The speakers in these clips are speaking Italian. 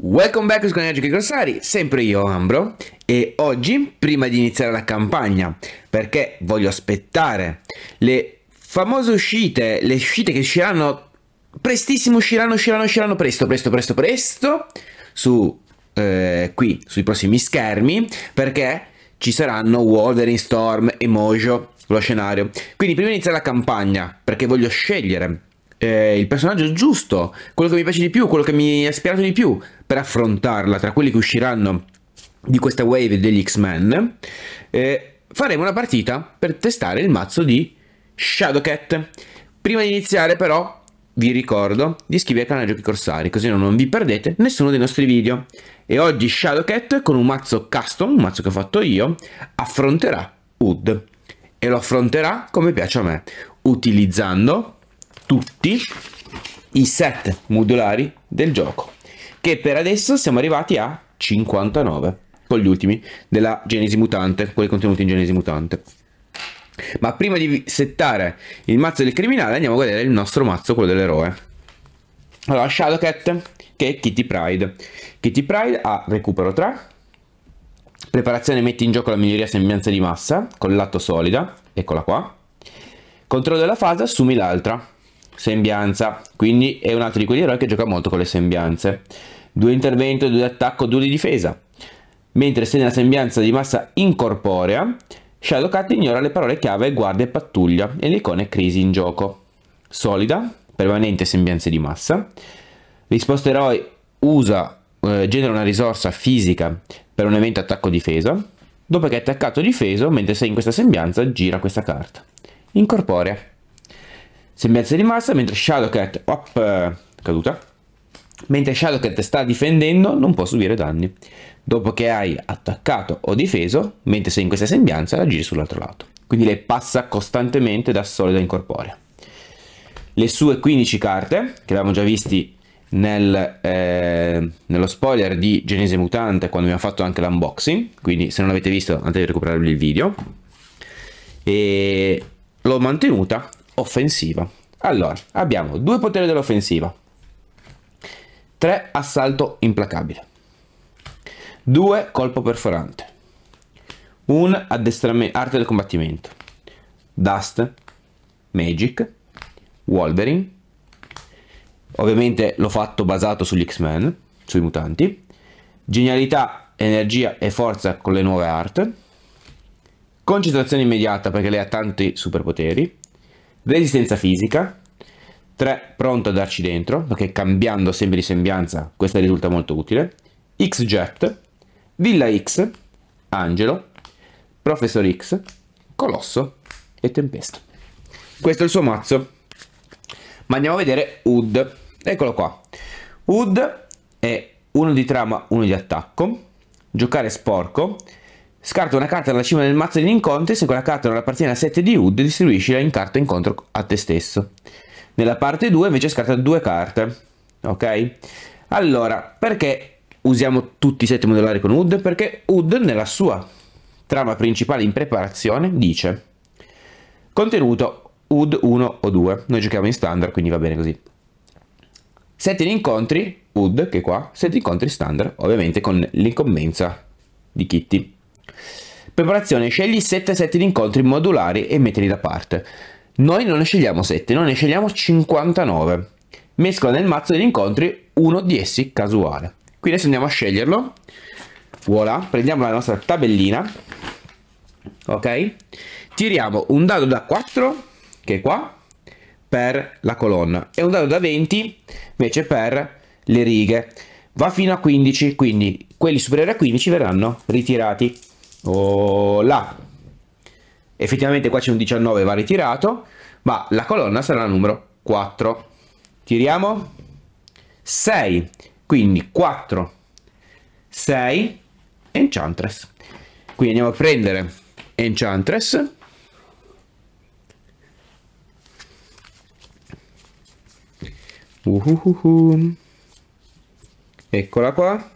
Welcome back con Energy Grossari, sempre io Ambro e oggi prima di iniziare la campagna perché voglio aspettare le famose uscite, le uscite che usciranno prestissimo, usciranno, usciranno, usciranno presto, presto, presto, presto su eh, qui sui prossimi schermi perché ci saranno Wolverine Storm e Mojo lo scenario. Quindi prima di iniziare la campagna perché voglio scegliere eh, il personaggio giusto, quello che mi piace di più, quello che mi ha ispirato di più per affrontarla tra quelli che usciranno di questa wave degli X-Men, eh, faremo una partita per testare il mazzo di Shadowcat. Prima di iniziare però vi ricordo di iscrivervi al canale Giochi Corsari, così non vi perdete nessuno dei nostri video. E oggi Shadowcat con un mazzo custom, un mazzo che ho fatto io, affronterà Hood. E lo affronterà come piace a me, utilizzando tutti i set modulari del gioco, che per adesso siamo arrivati a 59, con gli ultimi della Genesi Mutante, quelli contenuti in Genesi Mutante. Ma prima di settare il mazzo del criminale andiamo a vedere il nostro mazzo, quello dell'eroe. Allora, Shadowcat, che è Kitty Pride. Kitty Pride ha recupero 3, preparazione mette in gioco la miglioria sembianza di massa, con lato solida, eccola qua. Controllo della fase, assumi l'altra sembianza, quindi è un altro di quegli eroi che gioca molto con le sembianze. Due intervento, due attacco, due di difesa. Mentre se nella sembianza di massa incorporea, shadow Shadowcat ignora le parole chiave guardia e pattuglia e le icone crisi in gioco. Solida, permanente sembianze di massa. Risposta eroi usa, eh, genera una risorsa fisica per un evento attacco-difesa. Dopo che è attaccato difeso, mentre sei in questa sembianza, gira questa carta. Incorporea sembianza di massa, mentre Shadowcat, op, eh, caduta, mentre Shadowcat sta difendendo non può subire danni. Dopo che hai attaccato o difeso, mentre sei in questa sembianza, la giri sull'altro lato. Quindi lei passa costantemente da solida in corporea. Le sue 15 carte, che avevamo già visti nel, eh, nello spoiler di Genese Mutante, quando abbiamo fatto anche l'unboxing, quindi se non l'avete visto andate a recuperarvi il video, e l'ho mantenuta offensiva. Allora, abbiamo due poteri dell'offensiva, tre assalto implacabile, due colpo perforante, un addestramento, arte del combattimento, Dust, Magic, Wolverine, ovviamente l'ho fatto basato sugli X-Men, sui mutanti, genialità, energia e forza con le nuove art, concentrazione immediata perché lei ha tanti superpoteri, Resistenza fisica, 3 pronto a darci dentro, perché cambiando sempre di sembianza questa risulta molto utile, X-Jet, Villa X, Angelo, Professor X, Colosso e Tempesta. Questo è il suo mazzo. Ma andiamo a vedere Wood. Eccolo qua. Wood è uno di trama, uno di attacco. Giocare sporco, Scarta una carta dalla cima del mazzo di incontri, se quella carta non appartiene al 7 di Hood, distribuiscila in carta incontro a te stesso. Nella parte 2 invece scarta due carte, ok? Allora, perché usiamo tutti i set modellari con Hood? Perché Hood nella sua trama principale in preparazione dice contenuto Hood 1 o 2, noi giochiamo in standard quindi va bene così. Set di incontri, Hood che è qua, set incontri standard, ovviamente con l'incombenza di Kitty. Preparazione, scegli 7 set di incontri modulari e metterli da parte. Noi non ne scegliamo 7, noi ne scegliamo 59. Mescola nel mazzo degli incontri uno di essi casuale. Quindi adesso andiamo a sceglierlo. Voilà, prendiamo la nostra tabellina. Ok? Tiriamo un dado da 4, che è qua, per la colonna. E un dado da 20, invece per le righe. Va fino a 15, quindi quelli superiori a 15 verranno ritirati. Oh Effettivamente qua c'è un 19, va ritirato, ma la colonna sarà la numero 4. Tiriamo 6, quindi 4, 6, Enchantress. Quindi andiamo a prendere Enchantress. Uhuhuhu. Eccola qua.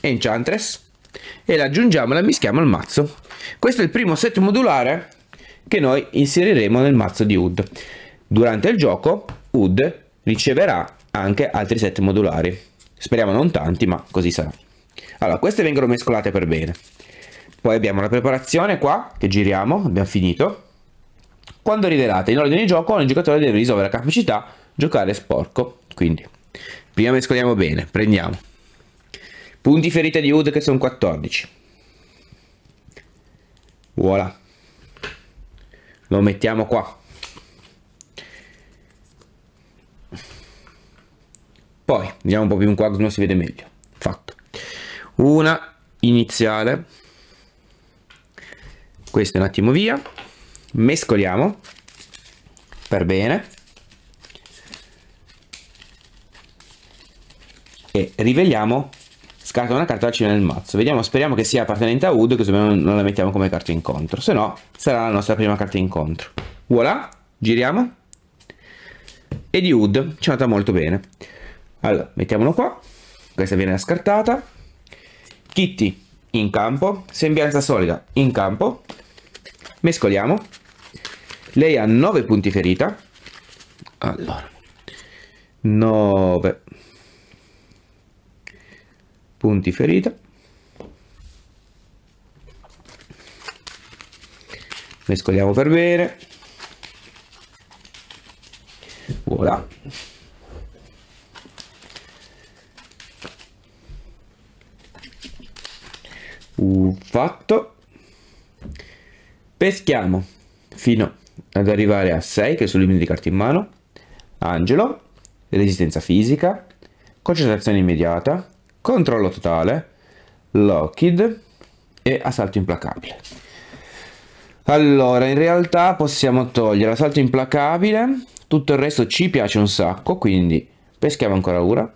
Enchantress e la aggiungiamo e la mischiamo al mazzo. Questo è il primo set modulare che noi inseriremo nel mazzo di UD. Durante il gioco UD riceverà anche altri set modulari. Speriamo non tanti, ma così sarà. Allora, queste vengono mescolate per bene. Poi abbiamo la preparazione qua, che giriamo, abbiamo finito. Quando rivelate in ordine di gioco, ogni giocatore deve risolvere la capacità giocare sporco. Quindi, prima mescoliamo bene, prendiamo Punti ferite di Wood che sono 14. Voilà. Lo mettiamo qua. Poi andiamo un po' più in qua, non si vede meglio. Fatto. Una iniziale. Questo un attimo via. Mescoliamo per bene. E riveliamo scarta una carta dalla cima nel mazzo. Vediamo, speriamo che sia appartenente a Wood, così non la mettiamo come carta incontro. Se no, sarà la nostra prima carta incontro. Voilà, giriamo. E di Wood ci è andata molto bene. Allora, mettiamolo qua. Questa viene scartata. Kitty in campo. Sembianza solida in campo. Mescoliamo. Lei ha 9 punti ferita. Allora, 9 punti ferita mescoliamo per bene voilà fatto peschiamo fino ad arrivare a 6 che è sul limite di carta in mano angelo resistenza fisica concentrazione immediata controllo totale, Lockheed e assalto implacabile. Allora, in realtà possiamo togliere assalto implacabile, tutto il resto ci piace un sacco, quindi peschiamo ancora una.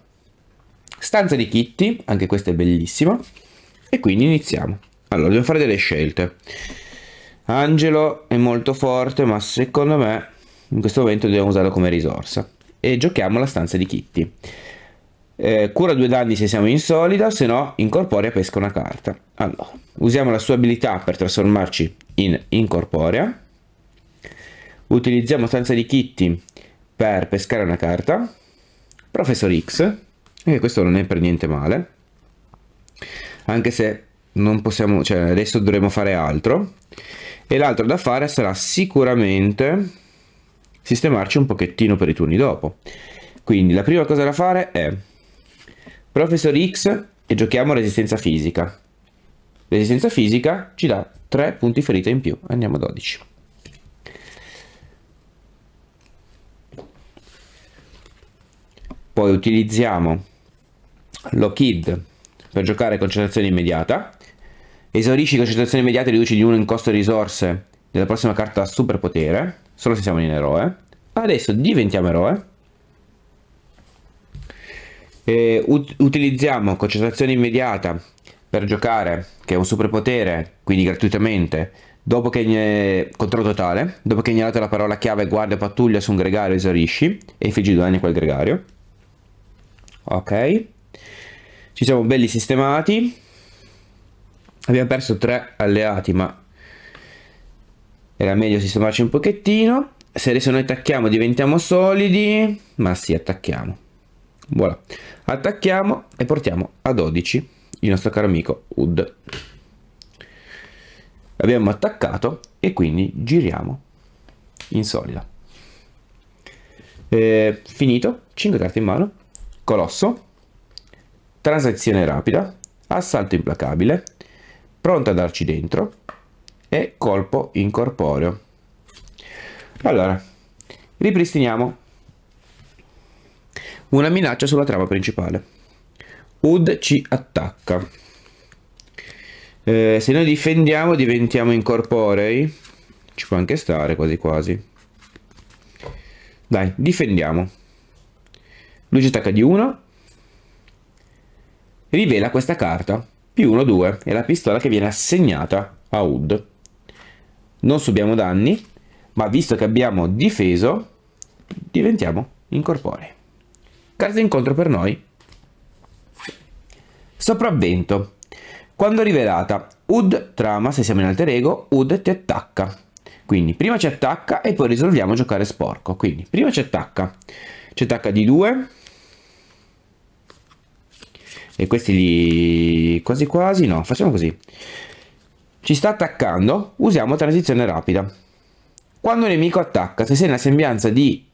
Stanza di Kitty, anche questa è bellissima. E quindi iniziamo. Allora, dobbiamo fare delle scelte. Angelo è molto forte, ma secondo me in questo momento dobbiamo usarlo come risorsa. E giochiamo la stanza di Kitty. Eh, cura due danni se siamo in solida, se no incorporea pesca una carta. Allora, usiamo la sua abilità per trasformarci in incorporea. Utilizziamo stanza di Kitty per pescare una carta. Professor X, e questo non è per niente male. Anche se non possiamo, cioè adesso dovremo fare altro. E l'altro da fare sarà sicuramente sistemarci un pochettino per i turni dopo. Quindi la prima cosa da fare è Professor X e giochiamo resistenza fisica. Resistenza fisica ci dà 3 punti ferita in più, andiamo a 12. Poi utilizziamo Lockheed per giocare concentrazione immediata. Esaurisci concentrazione immediata e riduci di 1 in costo e risorse della prossima carta superpotere, solo se siamo in eroe. Adesso diventiamo eroe eh, ut utilizziamo concentrazione immediata per giocare, che è un superpotere, quindi gratuitamente, dopo che controllo totale, dopo che ignorate la parola chiave guardia pattuglia su un gregario esaurisci e figi danni a quel gregario. Ok. Ci siamo belli sistemati. Abbiamo perso tre alleati, ma era meglio sistemarci un pochettino. Se adesso noi attacchiamo diventiamo solidi, ma sì, attacchiamo. Voilà. Attacchiamo e portiamo a 12 il nostro caro amico Ud. L'abbiamo attaccato e quindi giriamo in solida. Eh, finito, 5 carte in mano, Colosso, transazione rapida, assalto implacabile, pronto a darci dentro e colpo incorporeo. Allora, ripristiniamo una minaccia sulla trama principale. Hood ci attacca. Eh, se noi difendiamo diventiamo incorporei, ci può anche stare quasi quasi. Dai, difendiamo. Lui ci attacca di 1. Rivela questa carta. Più 1, 2. È la pistola che viene assegnata a Hood. Non subiamo danni, ma visto che abbiamo difeso, diventiamo incorporei. Carta incontro per noi. Sopravvento. Quando rivelata, Ud trama, se siamo in alter ego, Ud ti attacca. Quindi prima ci attacca e poi risolviamo a giocare sporco. Quindi prima ci attacca. Ci attacca di 2. E questi li... quasi quasi no, facciamo così. Ci sta attaccando, usiamo transizione rapida. Quando un nemico attacca, se sei nella sembianza di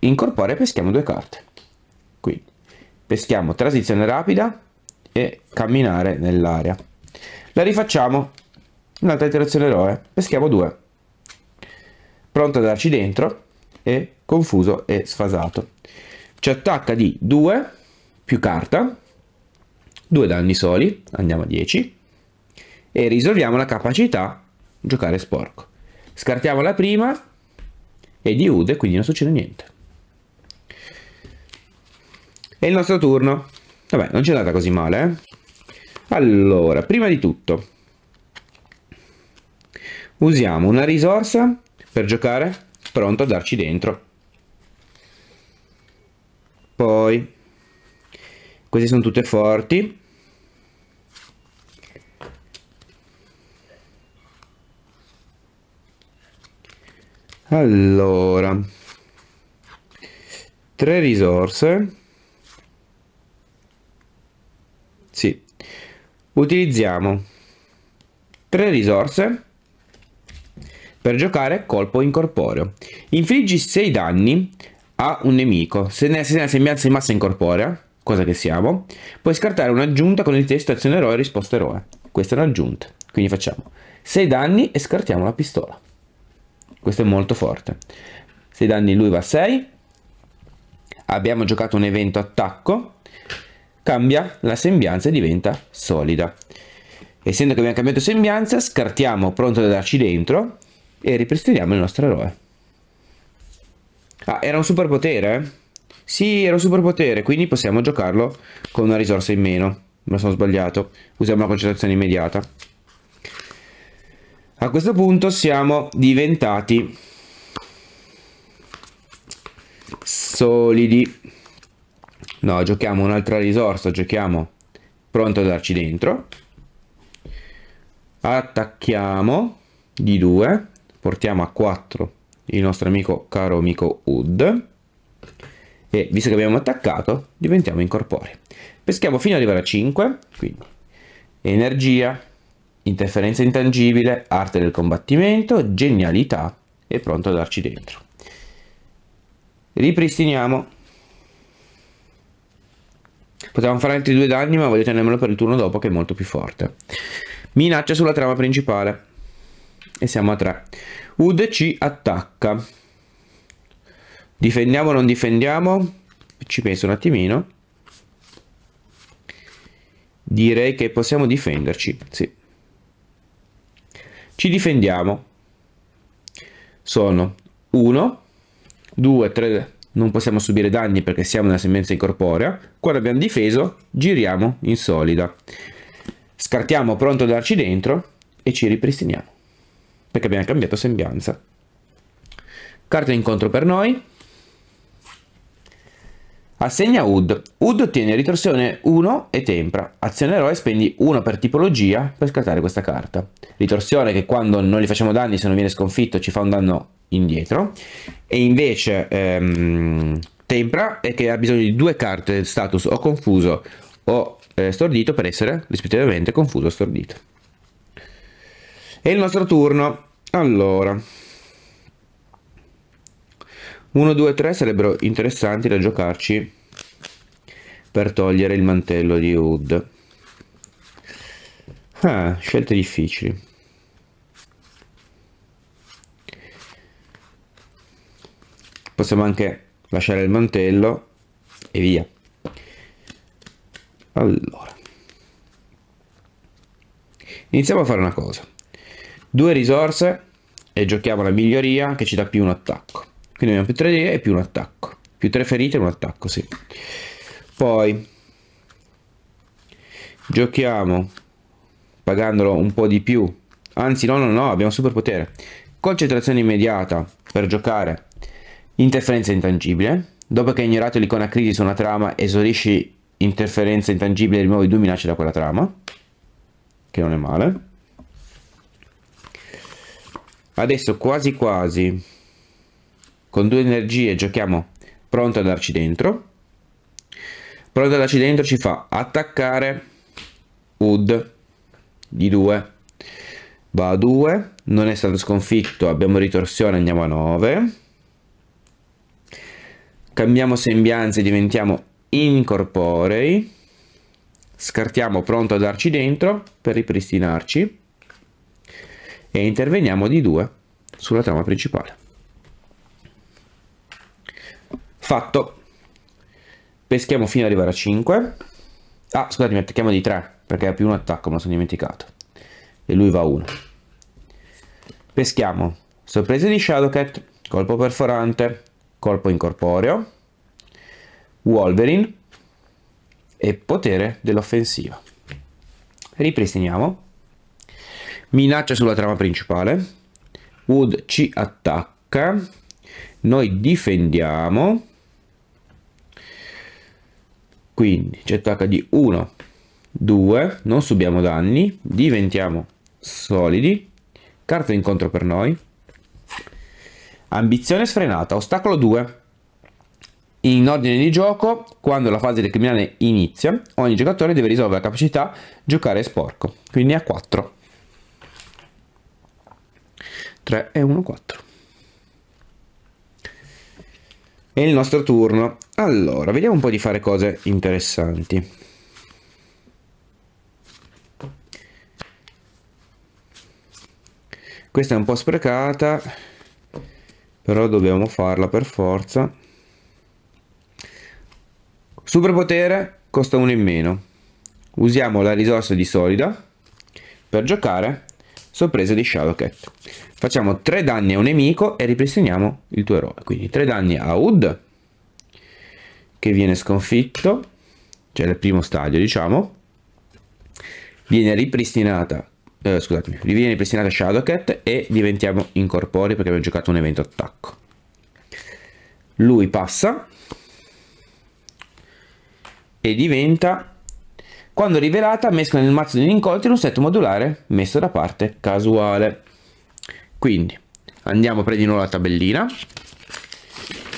incorporea, peschiamo due carte qui peschiamo transizione rapida e camminare nell'area la rifacciamo un'altra iterazione eroe peschiamo 2 pronto ad darci dentro e confuso e sfasato ci attacca di 2 più carta 2 danni soli andiamo a 10 e risolviamo la capacità giocare sporco scartiamo la prima e diude quindi non succede niente è il nostro turno. Vabbè, non ci è andata così male, eh? Allora, prima di tutto, usiamo una risorsa per giocare pronto a darci dentro. Poi, queste sono tutte forti. Allora, tre risorse. Utilizziamo tre risorse per giocare colpo incorporeo. Infliggi 6 danni a un nemico, se ne se nella sembianza di massa incorporea, cosa che siamo, puoi scartare un'aggiunta con il testo azione eroe e risposta eroe. Questa è un'aggiunta, quindi facciamo 6 danni e scartiamo la pistola. Questo è molto forte. 6 danni lui va a 6. Abbiamo giocato un evento attacco cambia la sembianza e diventa solida. Essendo che abbiamo cambiato sembianza, scartiamo pronto da darci dentro e ripristiniamo il nostro eroe. Ah, era un superpotere? Eh? Sì, era un superpotere, quindi possiamo giocarlo con una risorsa in meno. Ma sono sbagliato. Usiamo la concentrazione immediata. A questo punto siamo diventati solidi. No, giochiamo un'altra risorsa, giochiamo pronto a darci dentro. Attacchiamo di 2, portiamo a 4 il nostro amico caro amico Hood e visto che abbiamo attaccato diventiamo incorporei. Peschiamo fino ad arrivare a 5, quindi energia, interferenza intangibile, arte del combattimento, genialità e pronto a darci dentro. Ripristiniamo Potevamo fare altri due danni, ma voglio tenermelo per il turno dopo che è molto più forte. Minaccia sulla trama principale. E siamo a 3. Ud ci attacca. Difendiamo o non difendiamo? Ci penso un attimino. Direi che possiamo difenderci, sì. Ci difendiamo. Sono 1, 2, 3, non possiamo subire danni perché siamo nella semenza incorporea. Quando abbiamo difeso, giriamo in solida. Scartiamo pronto a darci dentro e ci ripristiniamo. Perché abbiamo cambiato sembianza. Carta incontro per noi, Assegna Ud. Ud ottiene ritorsione 1 e tempra. Azione eroe spendi 1 per tipologia per scartare questa carta. Ritorsione che quando non gli facciamo danni, se non viene sconfitto, ci fa un danno indietro. E invece ehm, tempra è che ha bisogno di due carte status o confuso o eh, stordito per essere rispettivamente confuso o stordito. E il nostro turno. Allora... 1, 2, 3 sarebbero interessanti da giocarci per togliere il mantello di Hood. Ah, scelte difficili. Possiamo anche lasciare il mantello e via. Allora. Iniziamo a fare una cosa. Due risorse e giochiamo la miglioria che ci dà più un attacco. Quindi abbiamo più 3 e più un attacco. Più 3 ferite e un attacco, sì. Poi giochiamo pagandolo un po' di più. Anzi, no, no, no, abbiamo super potere. Concentrazione immediata per giocare. Interferenza intangibile. Dopo che hai ignorato l'icona crisi su una trama, esaurisci interferenza intangibile e rimuovi due minacce da quella trama. Che non è male. Adesso quasi quasi con due energie giochiamo pronto ad andarci dentro pronto ad andarci dentro ci fa attaccare Wood di 2 va a 2 non è stato sconfitto abbiamo ritorsione andiamo a 9 cambiamo sembianze diventiamo incorporei scartiamo pronto a darci dentro per ripristinarci e interveniamo di 2 sulla trama principale fatto peschiamo fino ad arrivare a 5 ah scusate mettiamo di 3 perché ha più un attacco me lo sono dimenticato e lui va a 1 peschiamo sorpresa di Shadowcat colpo perforante colpo incorporeo Wolverine e potere dell'offensiva ripristiniamo minaccia sulla trama principale Wood ci attacca noi difendiamo quindi jet lag di 1 2 non subiamo danni diventiamo solidi carta incontro per noi ambizione sfrenata ostacolo 2 in ordine di gioco, quando la fase del criminale inizia, ogni giocatore deve risolvere la capacità di giocare sporco, quindi a 4. 3 e 1, 4. E il nostro turno. Allora, vediamo un po' di fare cose interessanti. Questa è un po' sprecata, però dobbiamo farla per forza. Superpotere costa uno in meno. Usiamo la risorsa di solida per giocare sorpresa di Shadow Cat. Facciamo 3 danni a un nemico e ripristiniamo il tuo eroe. Quindi 3 danni a Hood che viene sconfitto, cioè nel primo stadio diciamo, viene ripristinata, eh, scusatemi, viene ripristinata Shadowcat e diventiamo incorporei perché abbiamo giocato un evento attacco. Lui passa e diventa, quando rivelata, mescola nel mazzo degli dell'incontro un set modulare messo da parte casuale. Quindi andiamo a prendere di nuovo la tabellina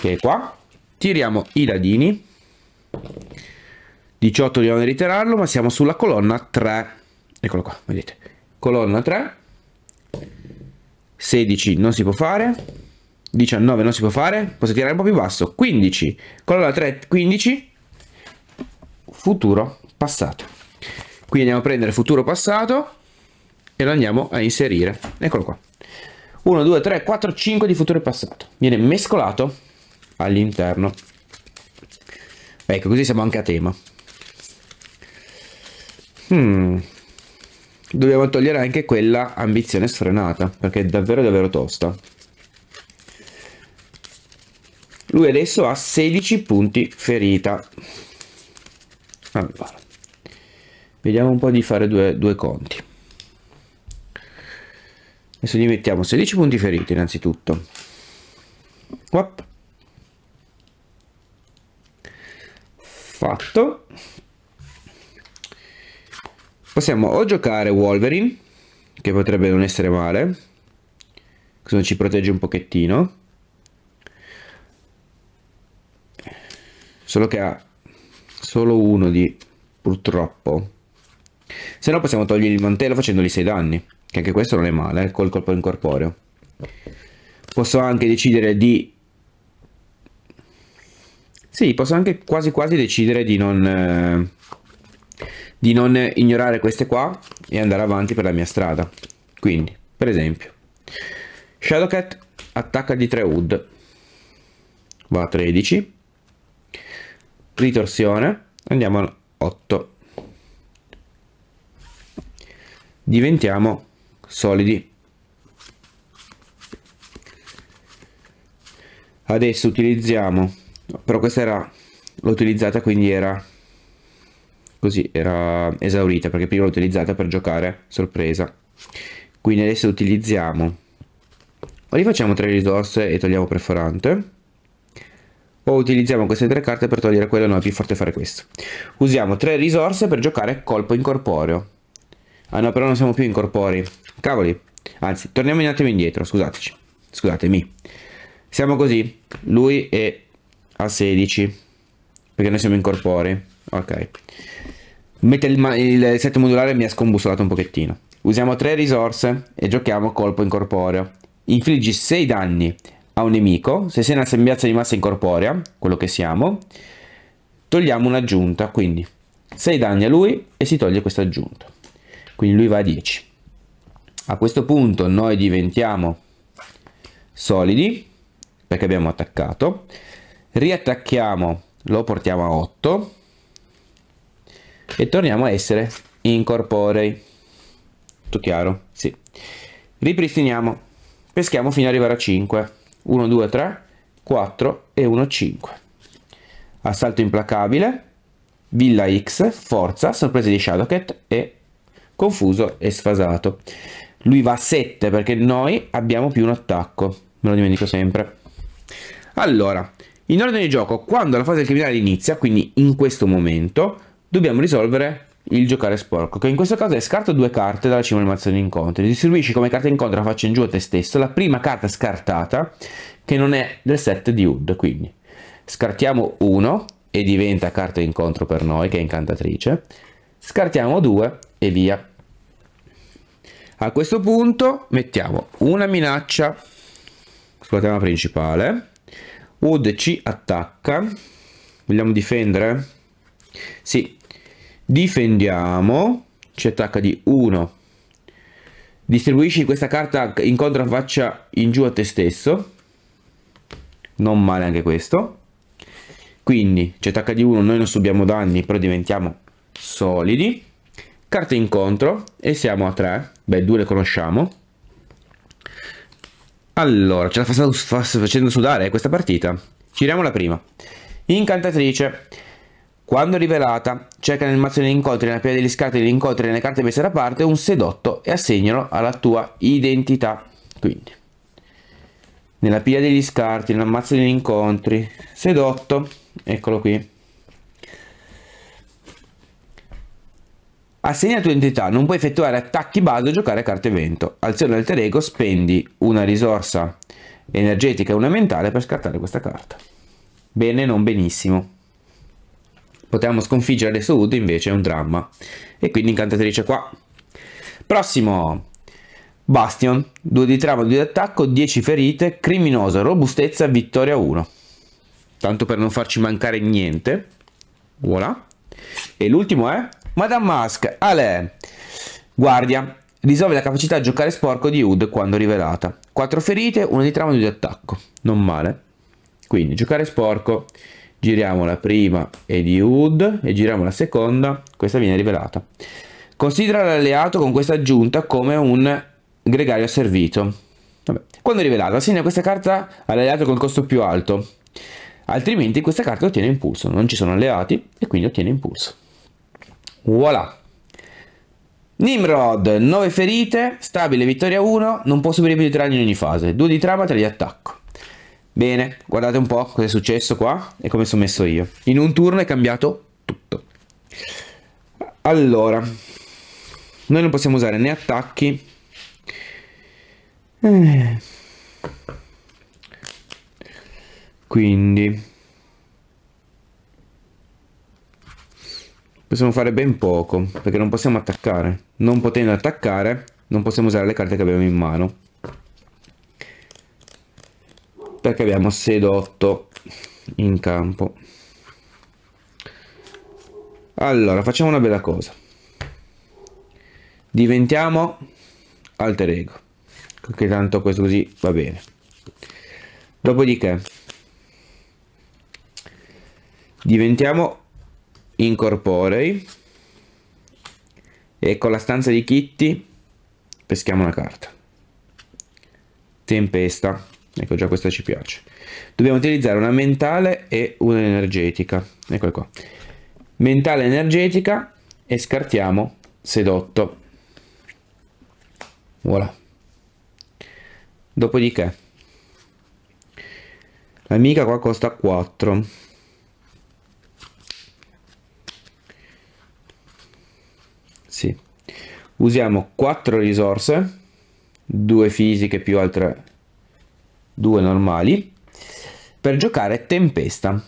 che è qua tiriamo i ladini 18 dobbiamo ritirarlo ma siamo sulla colonna 3 eccolo qua vedete colonna 3 16 non si può fare 19 non si può fare posso tirare un po' più basso 15 colonna 3 15 futuro passato quindi andiamo a prendere futuro passato e lo andiamo a inserire eccolo qua 1 2 3 4 5 di futuro passato viene mescolato all'interno ecco così siamo anche a tema hmm. dobbiamo togliere anche quella ambizione sfrenata perché è davvero davvero tosta lui adesso ha 16 punti ferita allora vediamo un po' di fare due, due conti adesso gli mettiamo 16 punti feriti innanzitutto Uop. fatto possiamo o giocare Wolverine che potrebbe non essere male così ci protegge un pochettino solo che ha solo uno di purtroppo se no possiamo togliergli il mantello facendogli 6 danni che anche questo non è male eh, col colpo incorporeo posso anche decidere di sì, posso anche quasi quasi decidere di non, eh, di non ignorare queste qua e andare avanti per la mia strada. Quindi, per esempio, Shadowcat attacca di 3 Wood, va a 13, ritorsione, andiamo a 8. Diventiamo solidi. Adesso utilizziamo però questa era l'ho utilizzata quindi era così era esaurita perché prima l'ho utilizzata per giocare sorpresa quindi adesso utilizziamo o rifacciamo tre risorse e togliamo perforante o utilizziamo queste tre carte per togliere quella non è più forte fare questo usiamo tre risorse per giocare colpo incorporeo ah no però non siamo più incorpori cavoli anzi torniamo un attimo indietro scusateci scusatemi siamo così lui è a 16 perché noi siamo incorporei ok mette il, il set modulare mi ha scombussolato un pochettino usiamo 3 risorse e giochiamo colpo incorporeo infliggi 6 danni a un nemico se sei una sembianza di massa incorporea quello che siamo togliamo un'aggiunta quindi 6 danni a lui e si toglie questa aggiunta quindi lui va a 10 a questo punto noi diventiamo solidi perché abbiamo attaccato riattacchiamo lo portiamo a 8 e torniamo a essere incorporei tutto chiaro sì ripristiniamo peschiamo fino ad arrivare a 5 1 2 3 4 e 1 5 assalto implacabile villa x forza sorpresa di shadowcat e confuso e sfasato lui va a 7 perché noi abbiamo più un attacco me lo dimentico sempre allora in ordine di gioco, quando la fase del criminale inizia, quindi in questo momento, dobbiamo risolvere il giocare sporco, che in questo caso è scarto due carte dalla cima del mazzo di incontri. Distribuisci come carta incontro la faccia in giù a te stesso, la prima carta scartata, che non è del set di Hood, quindi scartiamo uno e diventa carta incontro per noi, che è incantatrice, scartiamo due e via. A questo punto mettiamo una minaccia sulla tema principale, Wood ci attacca. Vogliamo difendere? Sì. Difendiamo. Ci attacca di 1. Distribuisci questa carta in contraffaccia in giù a te stesso. Non male anche questo. Quindi ci attacca di 1, noi non subiamo danni, però diventiamo solidi. Carta incontro e siamo a 3. Beh, 2 le conosciamo. Allora, ce la sta facendo sudare questa partita. Giriamo la prima. Incantatrice. Quando rivelata, cerca nel mazzo degli incontri, nella piega degli scarti degli incontri nelle carte messe da parte un sedotto e assegnalo alla tua identità. Quindi, nella piega degli scarti, nel mazzo degli incontri, sedotto, eccolo qui. Assegna la tua entità, non puoi effettuare attacchi base o giocare carte evento. Al suo alter ego spendi una risorsa energetica e una mentale per scartare questa carta. Bene, non benissimo. Potremmo sconfiggere adesso Wood, invece è un dramma. E quindi incantatrice qua. Prossimo. Bastion, 2 di trama, 2 di attacco, 10 ferite, criminosa, robustezza, vittoria 1. Tanto per non farci mancare niente. Voilà. E l'ultimo è Madame Mask, Ale, guardia, risolve la capacità di giocare sporco di Hood quando rivelata. 4 ferite, una di trama e di attacco. Non male. Quindi giocare sporco, giriamo la prima e di Hood e giriamo la seconda, questa viene rivelata. Considera l'alleato con questa aggiunta come un gregario servito. Vabbè. Quando rivelata, assegna questa carta all'alleato con il costo più alto. Altrimenti questa carta ottiene impulso, non ci sono alleati e quindi ottiene impulso. Voilà. Nimrod, 9 ferite, stabile, vittoria 1, non può subire più di danni in ogni fase, 2 di trama, 3 di attacco. Bene, guardate un po' cosa è successo qua e come sono messo io. In un turno è cambiato tutto. Allora, noi non possiamo usare né attacchi. Eh. Quindi... possiamo fare ben poco, perché non possiamo attaccare. Non potendo attaccare, non possiamo usare le carte che abbiamo in mano. Perché abbiamo sedotto in campo. Allora, facciamo una bella cosa. Diventiamo alter ego. Che tanto questo così va bene. Dopodiché diventiamo incorporei e con la stanza di Kitty peschiamo una carta tempesta ecco già questa ci piace dobbiamo utilizzare una mentale e un'energetica ecco qua mentale energetica e scartiamo sedotto voilà dopodiché l'amica qua costa 4 usiamo 4 risorse 2 fisiche più altre 2 normali per giocare tempesta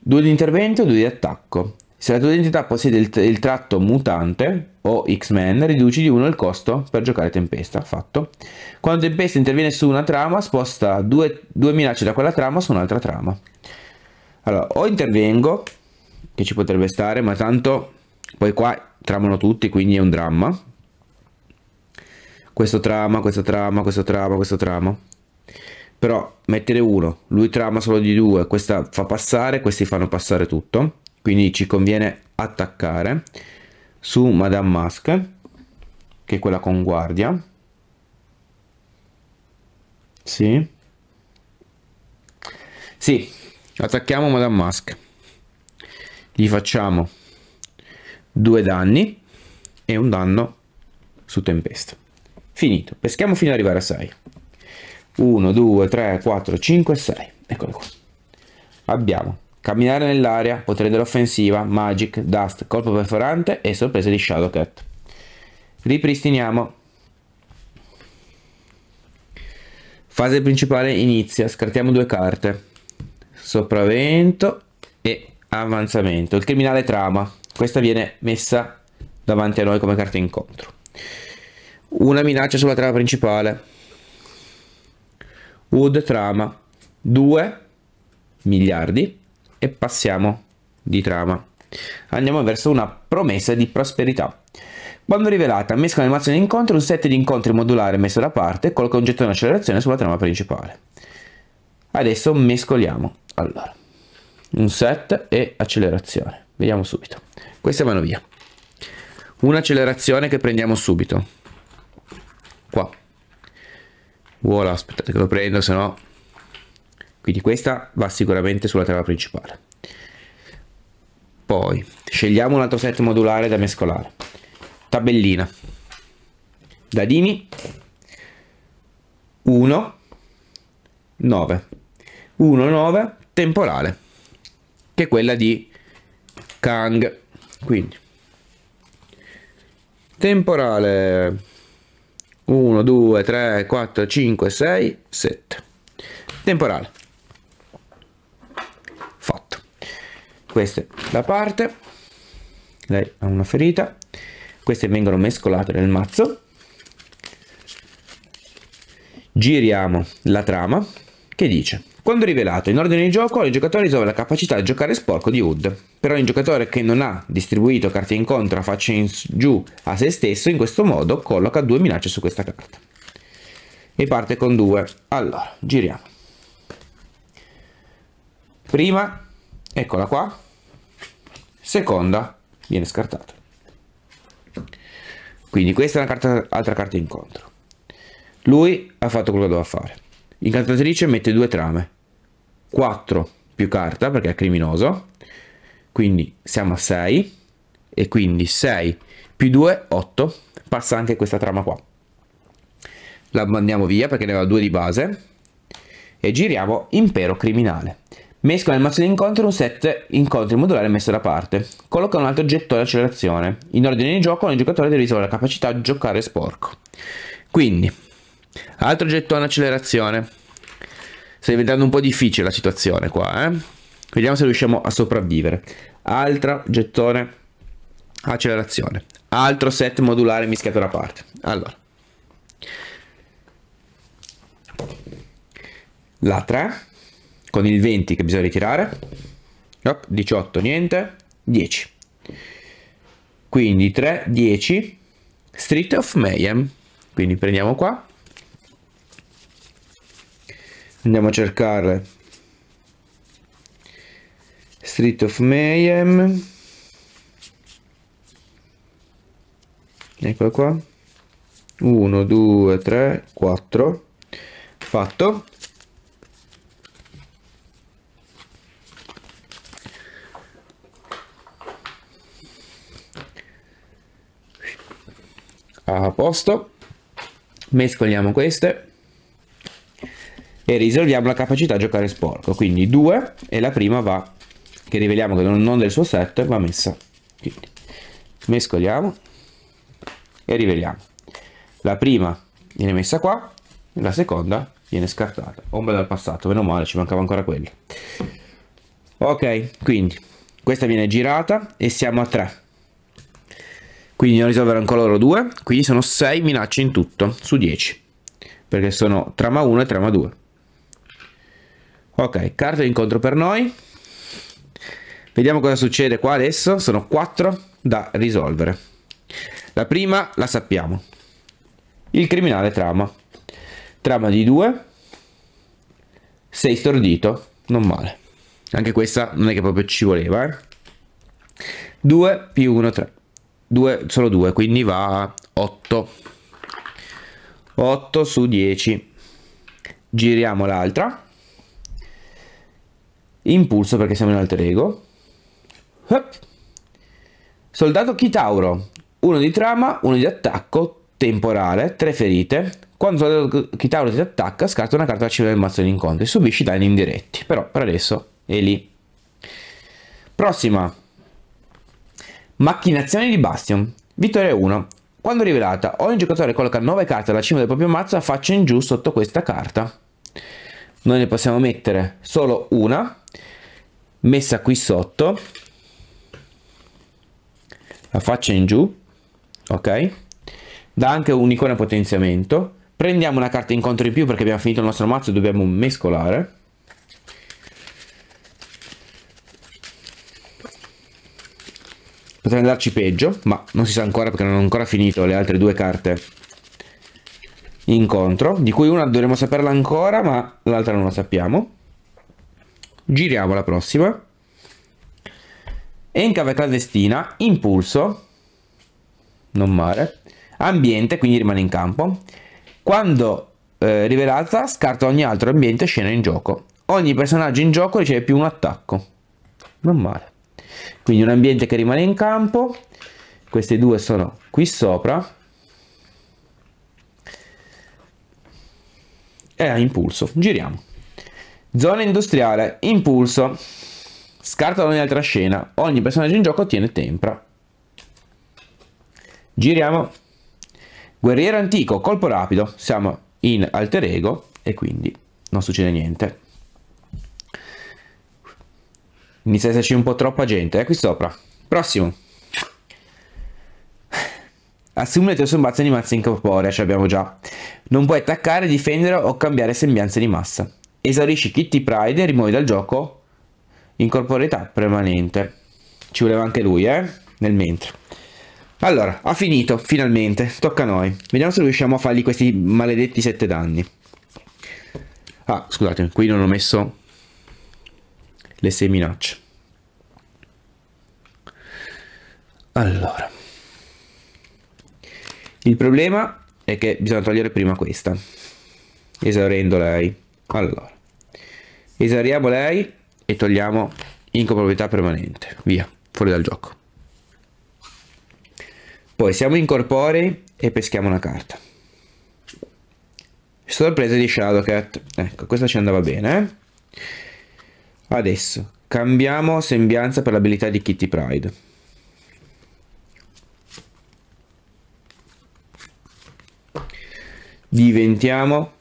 2 di intervento e 2 di attacco se la tua identità possiede il, il tratto mutante o X-Men, riduci di 1 il costo per giocare Tempesta. Fatto. Quando Tempesta interviene su una trama, sposta due, due minacce da quella trama su un'altra trama. Allora, o intervengo, che ci potrebbe stare, ma tanto poi qua tramano tutti, quindi è un dramma questo trama, questo trama, questo trama, questo trama. Però mettere uno, lui trama solo di due, questa fa passare, questi fanno passare tutto. Quindi ci conviene attaccare su Madame Mask, che è quella con guardia. Sì. Sì, attacchiamo Madame Mask. Gli facciamo due danni e un danno su Tempesta. Finito. Peschiamo fino ad arrivare a 6. 1, 2, 3, 4, 5, 6. Eccolo qua. Abbiamo camminare nell'area, potere dell'offensiva, magic, dust, colpo perforante e sorpresa di Shadow Cat. Ripristiniamo. Fase principale inizia, scartiamo due carte. Sopravvento e avanzamento. Il criminale trama. Questa viene messa davanti a noi come carta incontro. Una minaccia sulla trama principale. Wood trama 2 miliardi e passiamo di trama. Andiamo verso una promessa di prosperità. Quando rivelata, mescola animazione di incontro, un set di incontri modulare messo da parte col concetto di un'accelerazione sulla trama principale. Adesso mescoliamo. Allora, un set e accelerazione. Vediamo subito. Queste vanno via. Un'accelerazione che prendiamo subito qua voilà aspettate che lo prendo se no quindi questa va sicuramente sulla trama principale poi scegliamo un altro set modulare da mescolare tabellina dadini 1 9 1 9 temporale che è quella di Kang quindi temporale 1, 2, 3, 4, 5, 6, 7. Temporale. Fatto. Questa è la parte. Lei ha una ferita. Queste vengono mescolate nel mazzo. Giriamo la trama che dice quando rivelato in ordine di gioco, il giocatore risolve la capacità di giocare sporco di Hood. Per ogni giocatore che non ha distribuito carte incontro a faccia in giù a se stesso, in questo modo colloca due minacce su questa carta. E parte con due. Allora, giriamo. Prima, eccola qua. Seconda, viene scartata. Quindi questa è un'altra carta incontro. Lui ha fatto quello che doveva fare. Incantatrice mette due trame. 4 più carta perché è criminoso. Quindi siamo a 6. E quindi 6 più 2, 8. Passa anche questa trama qua. La mandiamo via perché ne aveva due di base. E giriamo Impero Criminale. Mescola nel mazzo di incontro un set incontri modulare messo da parte. Colloca un altro oggetto d'accelerazione. In ordine di gioco ogni giocatore deve risolvere la capacità di giocare sporco. Quindi Altro gettone accelerazione. Sta diventando un po' difficile la situazione qua, eh? Vediamo se riusciamo a sopravvivere. Altro gettone accelerazione. Altro set modulare mischiato da parte. Allora. La 3 con il 20 che bisogna ritirare. 18, niente. 10. Quindi 3, 10. Street of Mayhem. Quindi prendiamo qua andiamo a cercare Street of Mayhem ecco qua 1 2 3 4 fatto a posto mescoliamo queste e risolviamo la capacità a giocare sporco quindi 2 e la prima va che riveliamo che non del suo set va messa quindi mescoliamo e riveliamo la prima viene messa qua la seconda viene scartata ombra dal passato meno male ci mancava ancora quella ok quindi questa viene girata e siamo a 3 quindi ne risolvere ancora loro 2 quindi sono 6 minacce in tutto su 10 perché sono trama 1 e trama 2 Ok, carta incontro per noi. Vediamo cosa succede qua adesso. Sono quattro da risolvere. La prima la sappiamo. Il criminale trama. Trama di due. Sei stordito. Non male. Anche questa non è che proprio ci voleva. Eh? 2 più uno, tre. Due, solo due, quindi va a 8. 8 su 10. Giriamo l'altra. Impulso perché siamo in alter ego. Hup. Soldato Chitauro, 1 di trama, 1 di attacco, temporale, 3 ferite. Quando il soldato Chitauro ti attacca, scarta una carta da cima del mazzo d'incontro e subisci danni indiretti. Però per adesso è lì. Prossima. Macchinazione di Bastion. Vittoria 1. Quando rivelata, ogni giocatore colloca 9 carte alla cima del proprio mazzo a faccia in giù sotto questa carta. Noi ne possiamo mettere solo una messa qui sotto la faccia in giù ok dà anche un'icona potenziamento prendiamo una carta incontro in più perché abbiamo finito il nostro mazzo e dobbiamo mescolare potrebbe andarci peggio ma non si sa ancora perché non ho ancora finito le altre due carte incontro di cui una dovremmo saperla ancora ma l'altra non la sappiamo giriamo la prossima e in encave clandestina impulso non male ambiente quindi rimane in campo quando eh, rivelata scarta ogni altro ambiente scena in gioco ogni personaggio in gioco riceve più un attacco non male quindi un ambiente che rimane in campo queste due sono qui sopra e a impulso giriamo Zona industriale, impulso. Scarta ogni altra scena. Ogni personaggio in gioco ottiene tempra. Giriamo. Guerriero antico, colpo rapido. Siamo in alter ego e quindi non succede niente. Inizia a esserci un po' troppa gente, è eh, qui sopra. Prossimo. Assume le tue mazzo di mazza incorporea, ce l'abbiamo già. Non puoi attaccare, difendere o cambiare sembianze di massa. Esaurisci Kitty Pride e rimuovi dal gioco incorporeità permanente. Ci voleva anche lui, eh? Nel mentre. Allora, ha finito, finalmente. Tocca a noi. Vediamo se riusciamo a fargli questi maledetti sette danni. Ah, scusate, qui non ho messo le sei minacce. Allora. Il problema è che bisogna togliere prima questa. Esaurendo lei. Allora. Esariamo lei e togliamo incompatibilità permanente. Via, fuori dal gioco. Poi siamo incorporei e peschiamo una carta. Sorpresa di shadow cat Ecco, questa ci andava bene. Eh? Adesso cambiamo sembianza per l'abilità di Kitty Pride. Diventiamo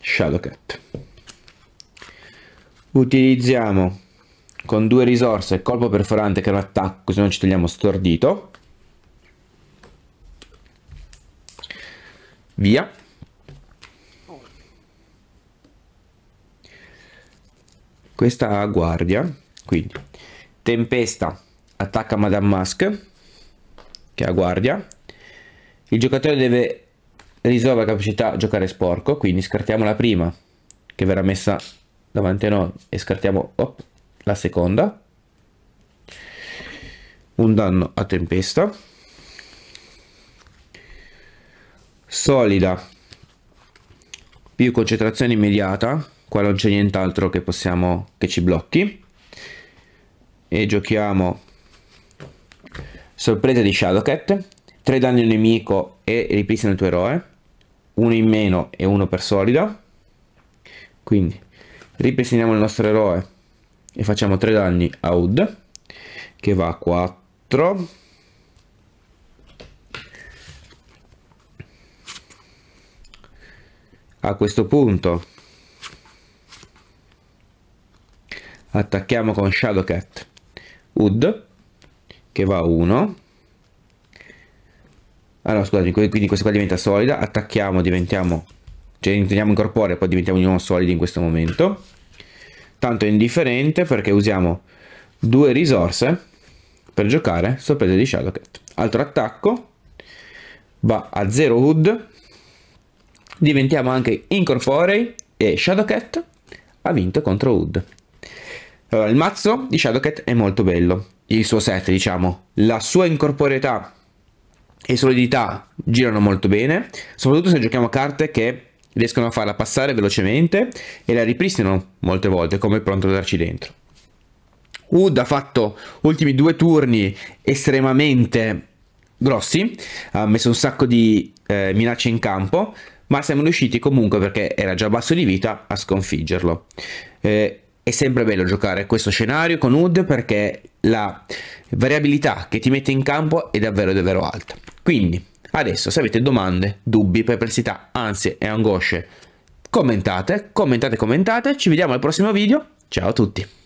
shadow cat utilizziamo con due risorse colpo perforante che è un attacco se non ci tagliamo stordito via questa guardia quindi tempesta attacca madame mask che a guardia il giocatore deve risolvere la capacità giocare sporco quindi scartiamo la prima che verrà messa davanti a noi e scartiamo op, la seconda un danno a tempesta solida più concentrazione immediata qua non c'è nient'altro che possiamo che ci blocchi e giochiamo sorpresa di shadow cat 3 danni al nemico e ripristina il tuo eroe uno in meno e uno per solida quindi ripristiniamo il nostro eroe e facciamo 3 danni a Ud che va a 4 a questo punto attacchiamo con Shadow Cat Ud che va a 1 ah no quindi questa qua diventa solida attacchiamo diventiamo cioè riteniamo e poi diventiamo di nuovo solidi in questo momento tanto è indifferente perché usiamo due risorse per giocare sorpresa di Shadowcat altro attacco va a 0 Hood diventiamo anche incorporei e Shadowcat ha vinto contro Hood allora, il mazzo di Shadowcat è molto bello il suo set diciamo la sua incorporeità e solidità girano molto bene soprattutto se giochiamo carte che riescono a farla passare velocemente e la ripristinano molte volte come pronto ad darci dentro. Ud ha fatto ultimi due turni estremamente grossi, ha messo un sacco di eh, minacce in campo, ma siamo riusciti comunque perché era già basso di vita a sconfiggerlo. Eh, è sempre bello giocare questo scenario con Ud perché la variabilità che ti mette in campo è davvero davvero alta. Quindi Adesso se avete domande, dubbi, perplessità, ansie e angosce, commentate, commentate, commentate, ci vediamo al prossimo video, ciao a tutti!